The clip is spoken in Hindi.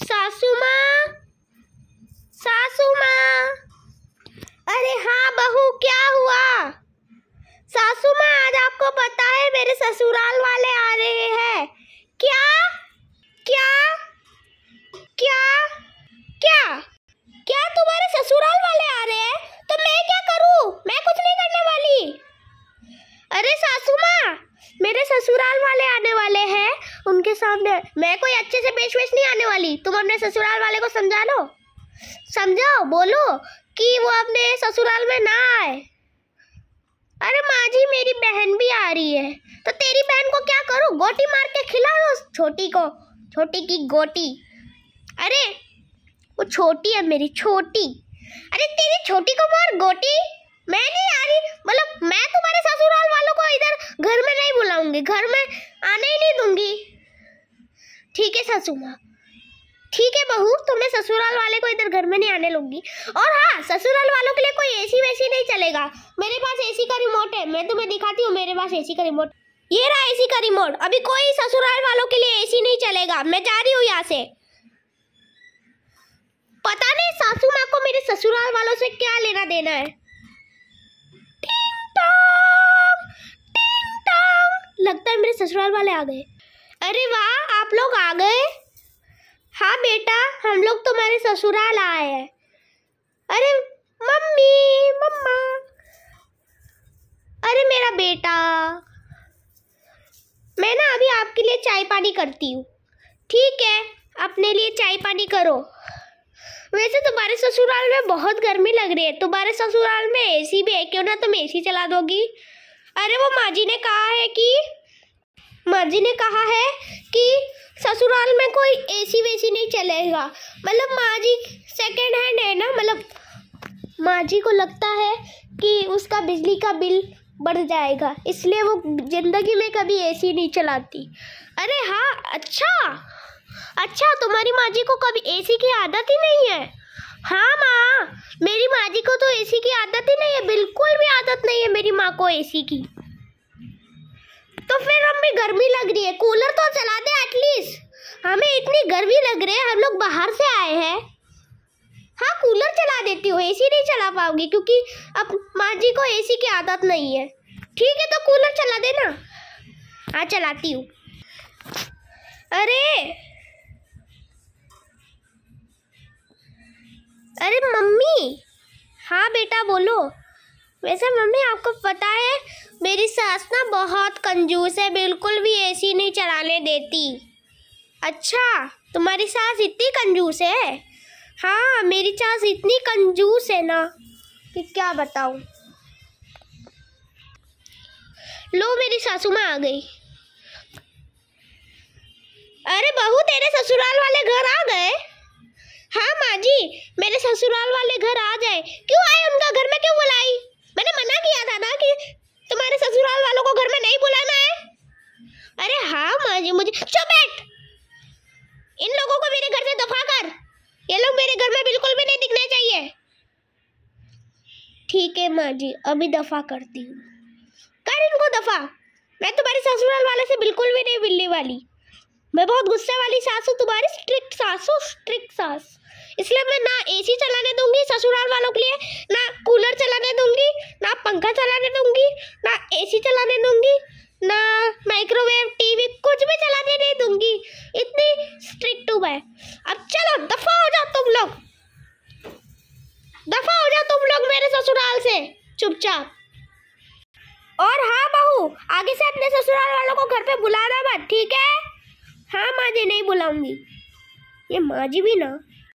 सासू माँ सासू माँ अरे हाँ बहू क्या हुआ सासू आज आपको पता है मेरे ससुराल वाले आ रहे हैं क्या क्या क्या क्या क्या तुम्हारे ससुराल वाले आ रहे हैं तो मैं क्या करूँ मैं कुछ नहीं करने वाली अरे सासू माँ मेरे ससुराल वाले आने वाले हैं उनके सामने मैं कोई अच्छे से पेश वेश नहीं आने वाली तुम अपने ससुराल वाले को समझा लो समझाओ बोलो कि वो अपने ससुराल में ना आए अरे माँ जी मेरी बहन भी आ रही है तो तेरी बहन को क्या करूँ गोटी मार के खिला दो छोटी को छोटी की गोटी अरे वो छोटी है मेरी छोटी अरे तेरी छोटी को मार गोटी मैं नहीं आ रही मतलब मैं तुम्हारे ससुराल वालों को इधर घर में नहीं बुलाऊंगी घर में आने ही नहीं दूंगी ठीक है सासू माँ ठीक है बहू तुम्हें ससुराल वाले को इधर घर में नहीं आने लूंगी और हाँ ससुराल वालों के लिए कोई एसी वैसी नहीं चलेगा मेरे पास एसी का रिमोट है मैं तुम्हें दिखाती हूँ मेरे पास एसी का रिमोट ये रहा एसी का रिमोट अभी कोई ससुराल वालों के लिए एसी नहीं चलेगा मैं जा रही हूँ यहाँ से पता नहीं सासू माँ को मेरे ससुराल वालों से क्या लेना देना है टिंग टिंग लगता है मेरे ससुराल वाले आ गए अरे वाह हम लोग तुम्हारे तो ससुराल आए हैं अरे मम्मी मम्मा अरे मेरा बेटा मैं ना अभी आपके लिए चाय पानी करती हूँ ठीक है अपने लिए चाय पानी करो वैसे तुम्हारे ससुराल में बहुत गर्मी लग रही है तुम्हारे ससुराल में एसी भी है क्यों ना तुम एसी चला दोगी अरे वो माँ जी ने कहा है कि मर्जी ने कहा है कि ससुराल में कोई एसी वेसी नहीं चलेगा मतलब माँ जी सेकेंड हैंड है ना मतलब माँ जी को लगता है कि उसका बिजली का बिल बढ़ जाएगा इसलिए वो ज़िंदगी में कभी एसी नहीं चलाती अरे हाँ अच्छा अच्छा तुम्हारी माँ जी को कभी एसी की आदत ही नहीं है हाँ माँ मेरी माँ जी को तो एसी की आदत ही नहीं है बिल्कुल भी आदत नहीं है मेरी माँ को एसी की तो फिर हमें गर्मी लग रही है कूलर तो चला दे एटलीस्ट हमें इतनी गर्मी लग रही है हम लोग बाहर से आए हैं हाँ कूलर चला देती हूँ एसी नहीं चला पाओगी क्योंकि अब माँ जी को एसी की आदत नहीं है ठीक है तो कूलर चला देना हाँ चलाती हूँ अरे अरे मम्मी हाँ बेटा बोलो वैसे मम्मी आपको पता है मेरी सास ना बहुत कंजूस है बिल्कुल भी एसी नहीं चलाने देती अच्छा तुम्हारी सास इतनी कंजूस है हाँ मेरी सास इतनी कंजूस है ना कि क्या बताऊँ लो मेरी सासू माँ आ गई अरे बहू तेरे ससुराल वाले घर आ गए हाँ माँ जी मेरे ससुराल वाले घर आ जाए क्यों आए उनका घर में क्यों बोला मेरे घर से दफा कर ये लोग मेरे घर में बिल्कुल भी नहीं दिखने चाहिए ठीक है माँ जी अभी दफा करती हूँ कर इनको दफा मैं तुम्हारे ससुराल वाले से बिल्कुल भी नहीं मिलने वाली मैं बहुत गुस्से वाली सास हूँ तुम्हारी स्ट्रिक्ट सास हूँ स्ट्रिक्ट सास इसलिए मैं ना एसी चलाने दूंगी ससुराल वालों के लिए ना कूलर चलाने दूंगी ना पंखा चलाने दूंगी ना एसी चलाने दूंगी ना माइक्रोवेव टीवी कुछ भी चलाने नहीं दूंगी इतनी स्ट्रिक्ट हूँ मैं अब अच्छा चलो तो दफा हो जाओ तुम लोग दफा हो जाओ तुम लोग मेरे ससुराल से चुपचाप और हाँ बहू आगे से अपने ससुराल वालों को घर पे बुलाना मत ठीक है हाँ माँ जी नहीं बुलाऊंगी ये माँ जी भी ना